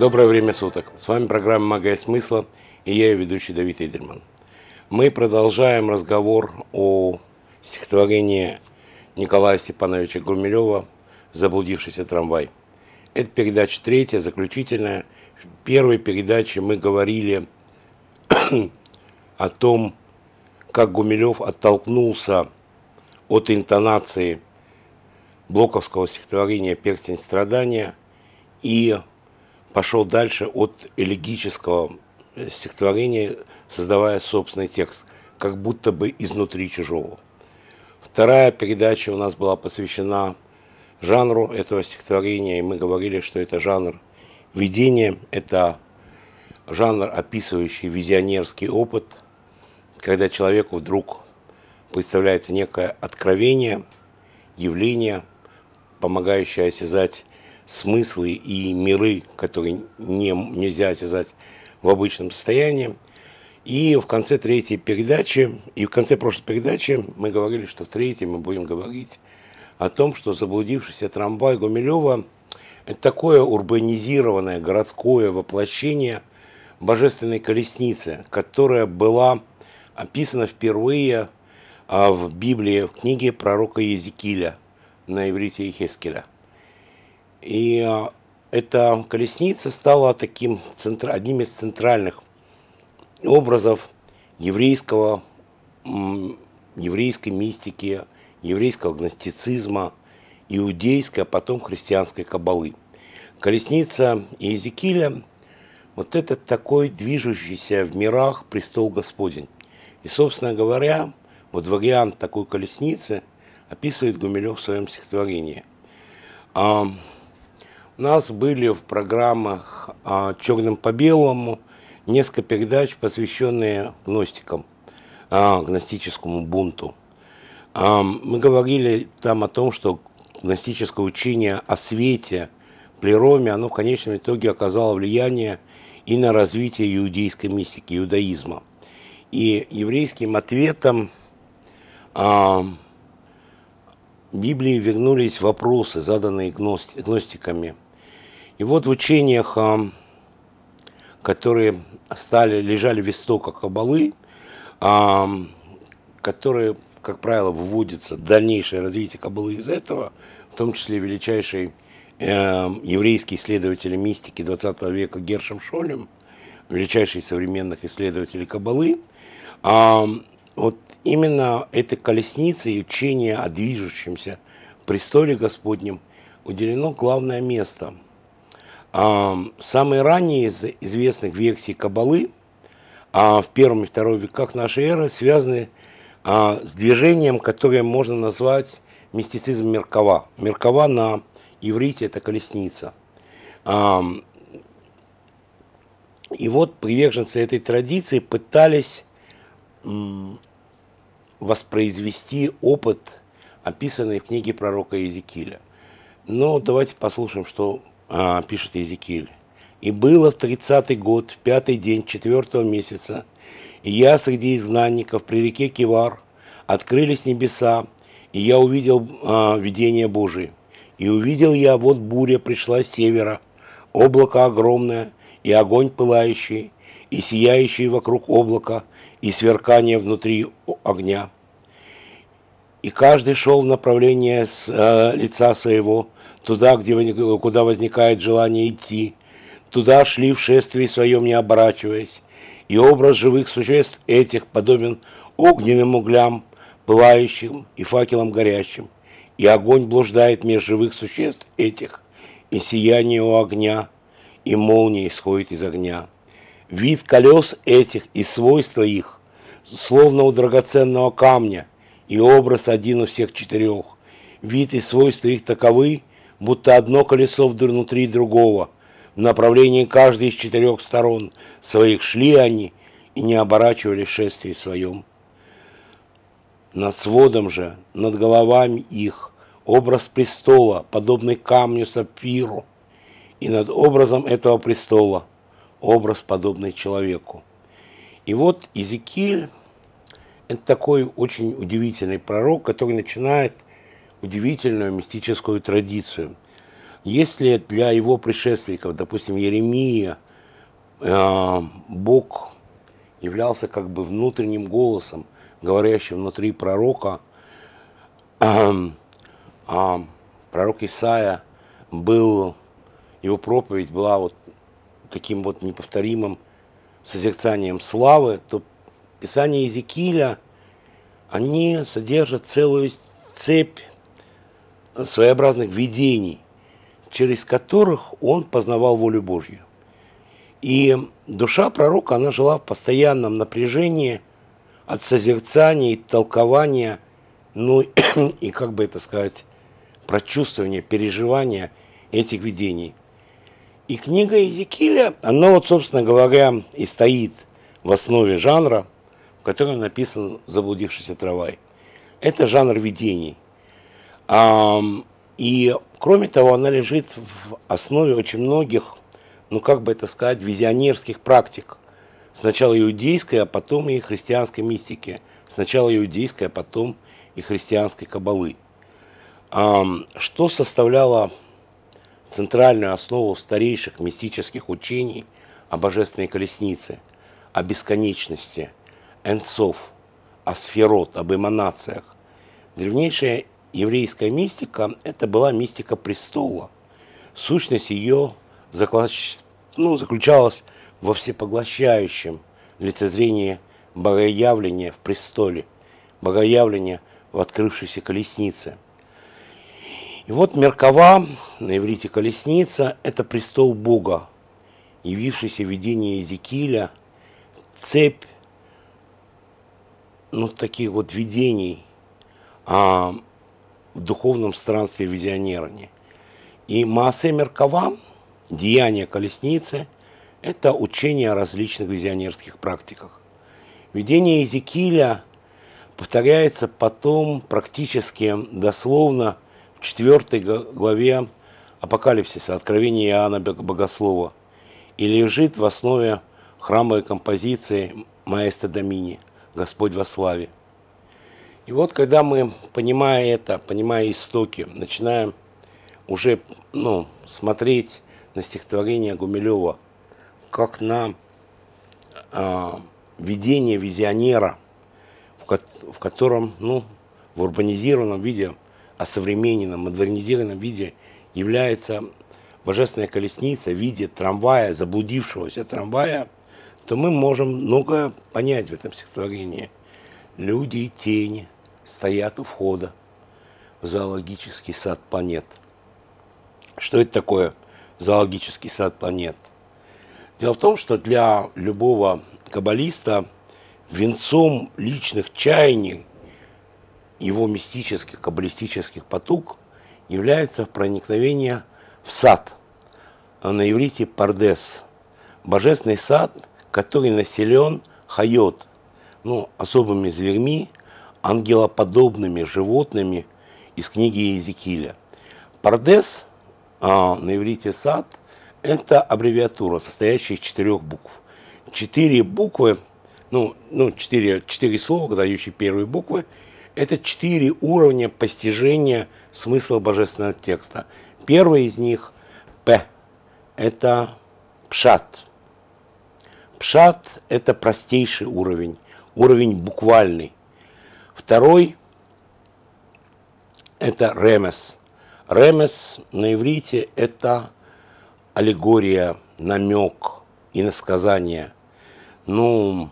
Доброе время суток. С вами программа «Магия смысла» и я ее ведущий Давид Эдельман. Мы продолжаем разговор о стихотворении Николая Степановича Гумилева «Заблудившийся трамвай». Это передача третья, заключительная. В первой передаче мы говорили о том, как Гумилев оттолкнулся от интонации блоковского стихотворения «Перстень страдания» и пошел дальше от элегического э, стихотворения, создавая собственный текст, как будто бы изнутри чужого. Вторая передача у нас была посвящена жанру этого стихотворения, и мы говорили, что это жанр видения, это жанр, описывающий визионерский опыт, когда человеку вдруг представляется некое откровение, явление, помогающее осязать смыслы и миры, которые не, нельзя осязать в обычном состоянии. И в конце третьей передачи, и в конце прошлой передачи мы говорили, что в третьей мы будем говорить о том, что заблудившийся трамвай Гумилева – это такое урбанизированное городское воплощение божественной колесницы, которая была описана впервые а, в Библии, в книге пророка Езекииля на иврите Ехескеля – и а, эта колесница стала таким одним из центральных образов еврейского, еврейской мистики, еврейского гностицизма, иудейской, а потом христианской кабалы. Колесница Иезекииля – вот это такой движущийся в мирах престол Господень. И, собственно говоря, вот вариант такой колесницы описывает Гумилев в своем стихотворении а, – нас были в программах а, «Черным по белому» несколько передач, посвященные гностикам, а, гностическому бунту. А, мы говорили там о том, что гностическое учение о свете, плероме, оно в конечном итоге оказало влияние и на развитие иудейской мистики, иудаизма. И еврейским ответом а, Библии вернулись вопросы, заданные гности, гностиками – и вот в учениях, а, которые стали, лежали в истоках Кабалы, а, которые, как правило, выводятся дальнейшее развитие Кабалы из этого, в том числе величайший э, еврейский исследователь мистики 20 века Гершем Шолем, величайший современных исследователей Кабалы, а, вот именно этой колеснице и учение о движущемся престоле Господнем уделено главное место – Самые ранние из известных версий Кабалы а в первом и втором веках нашей эры связаны а, с движением, которое можно назвать мистицизм Меркова. Меркова на иврите – это колесница. И вот приверженцы этой традиции пытались воспроизвести опыт, описанный в книге пророка Иезекииля. Но давайте послушаем, что а, пишет Иезекииль. «И было в тридцатый год, в пятый день четвертого месяца, и я среди изгнанников при реке Кивар, открылись небеса, и я увидел а, видение Божие. И увидел я, вот буря пришла с севера, облако огромное, и огонь пылающий, и сияющий вокруг облака, и сверкание внутри огня и каждый шел в направлении с, э, лица своего, туда, где, куда возникает желание идти, туда шли в шествии своем, не оборачиваясь, и образ живых существ этих подобен огненным углям, пылающим и факелом горящим, и огонь блуждает между живых существ этих, и сияние у огня, и молния исходит из огня. Вид колес этих и свойства их, словно у драгоценного камня, и образ один у всех четырех. Вид и свойства их таковы, будто одно колесо внутри другого. В направлении каждой из четырех сторон своих шли они и не оборачивали шествие своем. Над сводом же, над головами их, образ престола, подобный камню сапфиру, и над образом этого престола, образ, подобный человеку. И вот Изекиль это такой очень удивительный пророк, который начинает удивительную мистическую традицию. Если для его предшественников, допустим, Еремия, э, Бог являлся как бы внутренним голосом, говорящим внутри пророка, а пророк Исаия был, его проповедь была вот таким вот неповторимым созерцанием славы, то Писания Иезекииля, они содержат целую цепь своеобразных видений, через которых он познавал волю Божью. И душа пророка, она жила в постоянном напряжении от созерцания и толкования, ну и, как бы это сказать, прочувствования, переживания этих видений. И книга Езекииля, она вот, собственно говоря, и стоит в основе жанра, в котором написан «Заблудившийся трамвай». Это жанр видений. И, кроме того, она лежит в основе очень многих, ну, как бы это сказать, визионерских практик. Сначала иудейской, а потом и христианской мистики. Сначала иудейской, а потом и христианской кабалы. Что составляло центральную основу старейших мистических учений о божественной колеснице, о бесконечности – энцов, о об эманациях. Древнейшая еврейская мистика – это была мистика престола. Сущность ее ну, заключалась во всепоглощающем лицезрении богоявления в престоле, богоявления в открывшейся колеснице. И вот Меркава, на иврите колесница, это престол Бога, явившийся в видении Езекииля, цепь ну, таких вот видений а, в духовном странстве визионерания. И Маасе Меркава, деяния колесницы, это учение о различных визионерских практиках. Видение Езекииля повторяется потом практически дословно в 4 главе Апокалипсиса, Откровения Иоанна Богослова, и лежит в основе храмовой композиции Маэсто Домини – Господь во славе. И вот когда мы, понимая это, понимая истоки, начинаем уже ну, смотреть на стихотворение Гумилева как на э, а, видение визионера, в, ко в котором, ну, в урбанизированном виде, осовремененном, модернизированном виде является божественная колесница в виде трамвая, заблудившегося трамвая – то мы можем много понять в этом стихотворении. Люди и тени стоят у входа в зоологический сад планет. Что это такое зоологический сад планет? Дело в том, что для любого каббалиста венцом личных чаяний его мистических, каббалистических потуг является проникновение в сад, а на иврите «пардес». Божественный сад который населен хайот, ну, особыми зверьми, ангелоподобными животными из книги Иезекииля. Пардес, а, на иврите сад, это аббревиатура, состоящая из четырех букв. Четыре буквы, ну, ну четыре, четыре слова, дающие первые буквы, это четыре уровня постижения смысла божественного текста. Первый из них – П. Это пшат – Пшат – это простейший уровень, уровень буквальный. Второй – это ремес. Ремес на иврите – это аллегория, намек, иносказание, ну,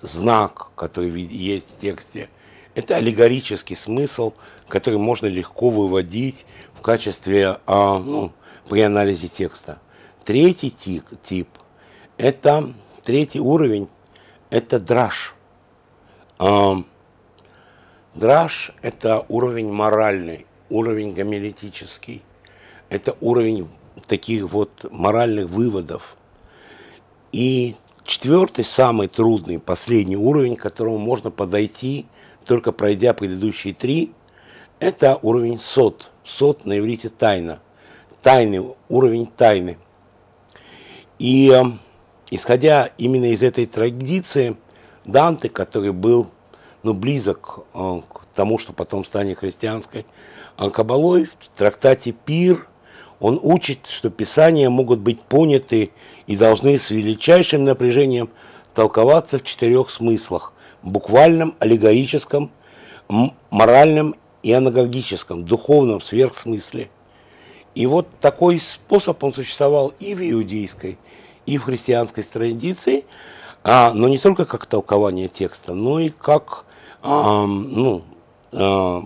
знак, который есть в тексте. Это аллегорический смысл, который можно легко выводить в качестве, а, ну, при анализе текста. Третий тип – это Третий уровень – это драж. Драж – это уровень моральный, уровень гомелитический. Это уровень таких вот моральных выводов. И четвертый, самый трудный, последний уровень, к которому можно подойти, только пройдя предыдущие три, это уровень сот. Сот на иврите тайна. Тайный, уровень тайны. И Исходя именно из этой традиции, Данте, который был ну, близок э, к тому, что потом станет христианской анкабалой в трактате «Пир» он учит, что писания могут быть поняты и должны с величайшим напряжением толковаться в четырех смыслах – буквальном, аллегорическом, моральном и анагогическом, духовном сверхсмысле. И вот такой способ он существовал и в иудейской, и в христианской традиции, а, но не только как толкование текста, но и как а, ну, а,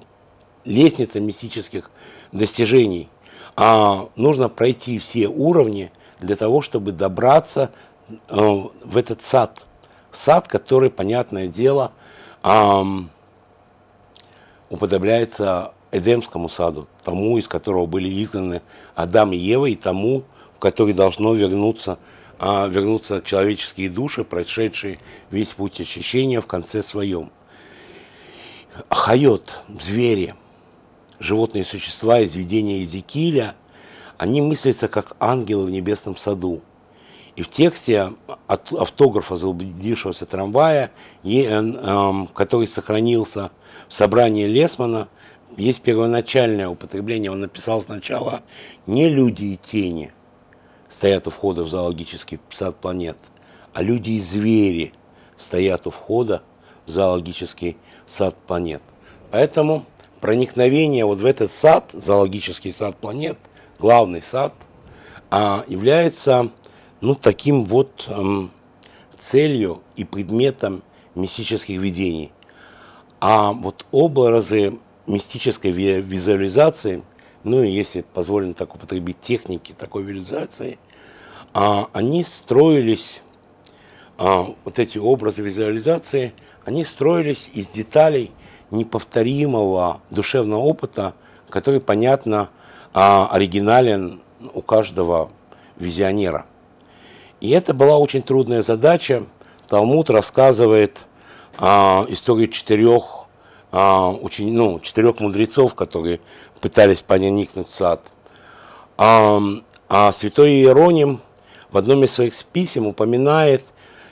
лестница мистических достижений. А нужно пройти все уровни для того, чтобы добраться а, в этот сад. Сад, который, понятное дело, а, уподобляется Эдемскому саду, тому, из которого были изгнаны Адам и Ева, и тому, в который должно вернуться а вернутся человеческие души, прошедшие весь путь очищения в конце своем. Хайот, звери, животные существа из видения Езекииля, они мыслятся как ангелы в небесном саду. И в тексте от автографа заблудившегося трамвая, эм, эм, который сохранился в собрании Лесмана, есть первоначальное употребление. Он написал сначала «не люди и тени», стоят у входа в зоологический сад планет, а люди и звери стоят у входа в зоологический сад планет. Поэтому проникновение вот в этот сад, зоологический сад планет, главный сад, а, является ну, таким вот эм, целью и предметом мистических видений. А вот образы мистической визуализации, ну если позволено так употребить техники такой визуализации, а они строились, а, вот эти образы визуализации, они строились из деталей неповторимого душевного опыта, который, понятно, а, оригинален у каждого визионера. И это была очень трудная задача. Талмуд рассказывает а, историю четырех, а, учени, ну, четырех мудрецов, которые пытались проникнуть в сад. А, а святой Иероним в одном из своих писем упоминает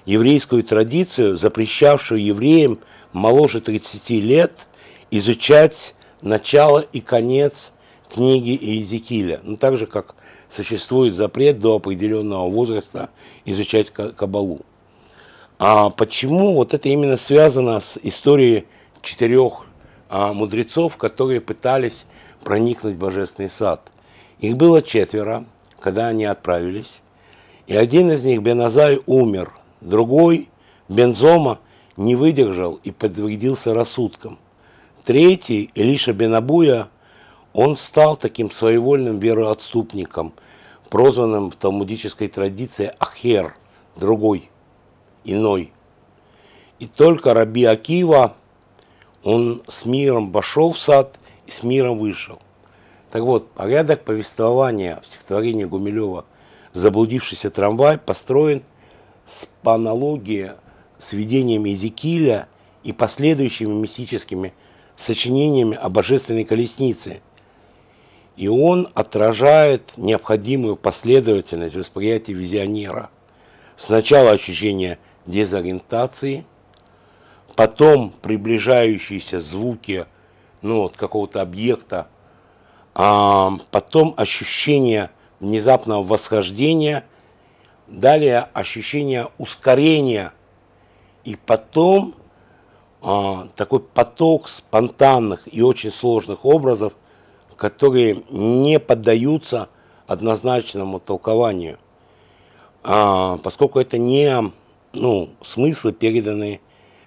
еврейскую традицию, запрещавшую евреям моложе 30 лет изучать начало и конец книги Иезекииля. Ну, так же, как существует запрет до определенного возраста изучать кабалу. А почему вот это именно связано с историей четырех а, мудрецов, которые пытались проникнуть в божественный сад? Их было четверо, когда они отправились. И один из них, Беназай, умер. Другой, Бензома, не выдержал и подвигдился рассудком. Третий, Элиша Бенабуя, он стал таким своевольным вероотступником, прозванным в талмудической традиции Ахер, другой, иной. И только Раби Акива, он с миром вошел в сад и с миром вышел. Так вот, порядок повествования в стихотворении Гумилева – заблудившийся трамвай построен с, по аналогии с видениями Езекииля и последующими мистическими сочинениями о божественной колеснице. И он отражает необходимую последовательность восприятия визионера. Сначала ощущение дезориентации, потом приближающиеся звуки ну, вот, какого-то объекта, а потом ощущение – внезапного восхождения, далее ощущение ускорения, и потом а, такой поток спонтанных и очень сложных образов, которые не поддаются однозначному толкованию, а, поскольку это не ну, смыслы, переданные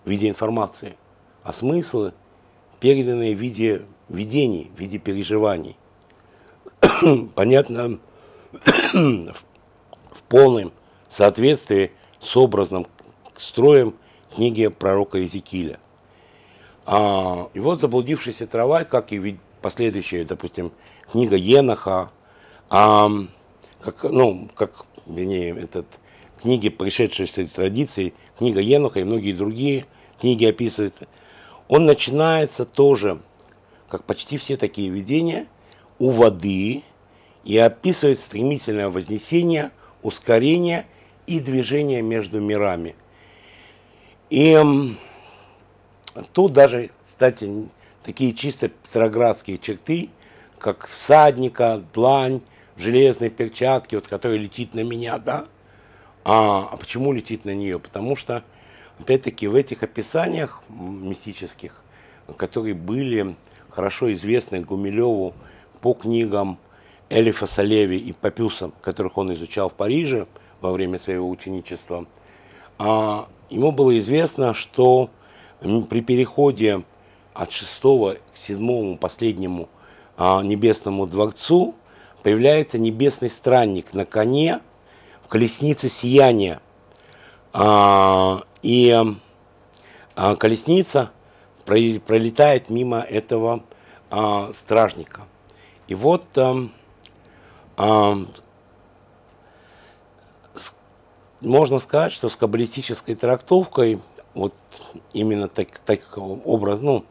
в виде информации, а смыслы, переданные в виде видений, в виде переживаний. Понятно, в полном соответствии с образным строем книги пророка Иезекииля. А, и вот «Заблудившийся трава», как и последующая, допустим, книга Еноха, а, как, ну, как, вернее, этот, книги, пришедшие с этой традиции, книга Еноха и многие другие книги описывают, он начинается тоже, как почти все такие видения, у воды – и описывает стремительное вознесение, ускорение и движение между мирами. И тут даже, кстати, такие чисто петроградские черты, как всадника, длань, железные перчатки, вот, которые летит на меня, да? А, а почему летит на нее? Потому что, опять-таки, в этих описаниях мистических, которые были хорошо известны Гумилеву по книгам Элифа Салеви и Папюсом, которых он изучал в Париже во время своего ученичества, а, ему было известно, что при переходе от шестого к седьмому последнему а, небесному дворцу появляется небесный странник на коне в колеснице сияния. А, и колесница пролетает мимо этого стражника. И вот эм, можно сказать, что с каббалистической трактовкой, вот именно так, такого образа, ну,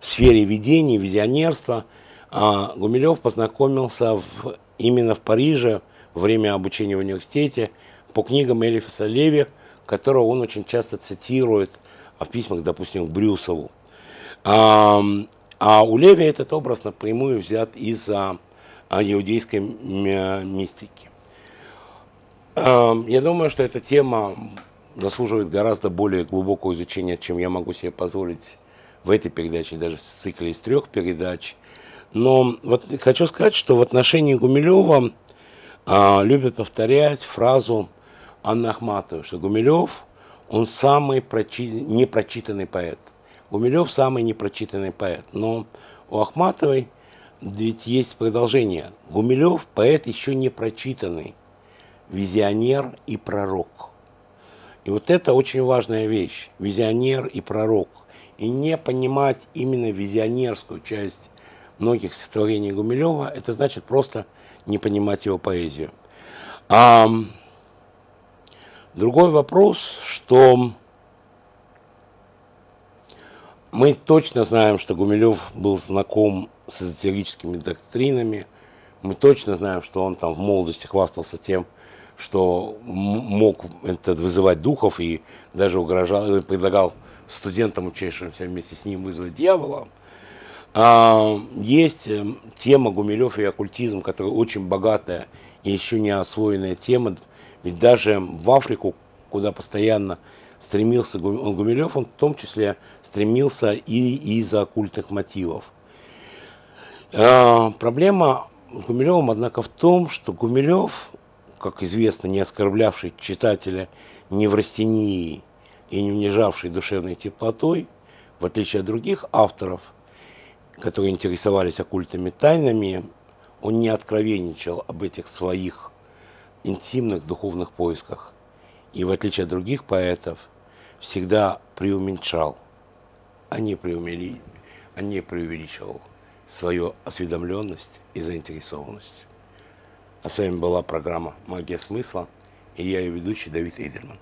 в сфере видений, визионерства, а, Гумилев познакомился в, именно в Париже во время обучения в университете по книгам Элифаса Леви, которого он очень часто цитирует а, в письмах, допустим, к Брюсову. А, а у Леви этот образ напрямую взят из-за о иудейской мистики. Эм, я думаю, что эта тема заслуживает гораздо более глубокого изучения, чем я могу себе позволить в этой передаче, даже в цикле из трех передач. Но вот хочу сказать, что в отношении Гумилева а, любят повторять фразу Анны Ахматовой, что Гумилев, он самый прочи... непрочитанный поэт. Гумилев самый непрочитанный поэт. Но у Ахматовой – ведь есть продолжение. Гумилев – поэт еще не прочитанный, визионер и пророк. И вот это очень важная вещь – визионер и пророк. И не понимать именно визионерскую часть многих стихотворений Гумилева – это значит просто не понимать его поэзию. А, другой вопрос, что мы точно знаем, что Гумилев был знаком с эзотерическими доктринами. Мы точно знаем, что он там в молодости хвастался тем, что мог это вызывать духов и даже угрожал, и э, предлагал студентам, учащимся вместе с ним, вызвать дьявола. А, есть э, тема Гумилев и оккультизм, которая очень богатая и еще не освоенная тема. Ведь даже в Африку, куда постоянно стремился Гумилев, он в том числе стремился и из-за оккультных мотивов. А, проблема Гумилевым, однако, в том, что Гумилев, как известно, не оскорблявший читателя ни в растении и не унижавший душевной теплотой, в отличие от других авторов, которые интересовались оккультными тайнами, он не откровенничал об этих своих интимных духовных поисках и, в отличие от других поэтов, всегда преуменьшал, а не а преувеличивал свою осведомленность и заинтересованность. А с вами была программа «Магия смысла» и я ее ведущий Давид Эйдерман.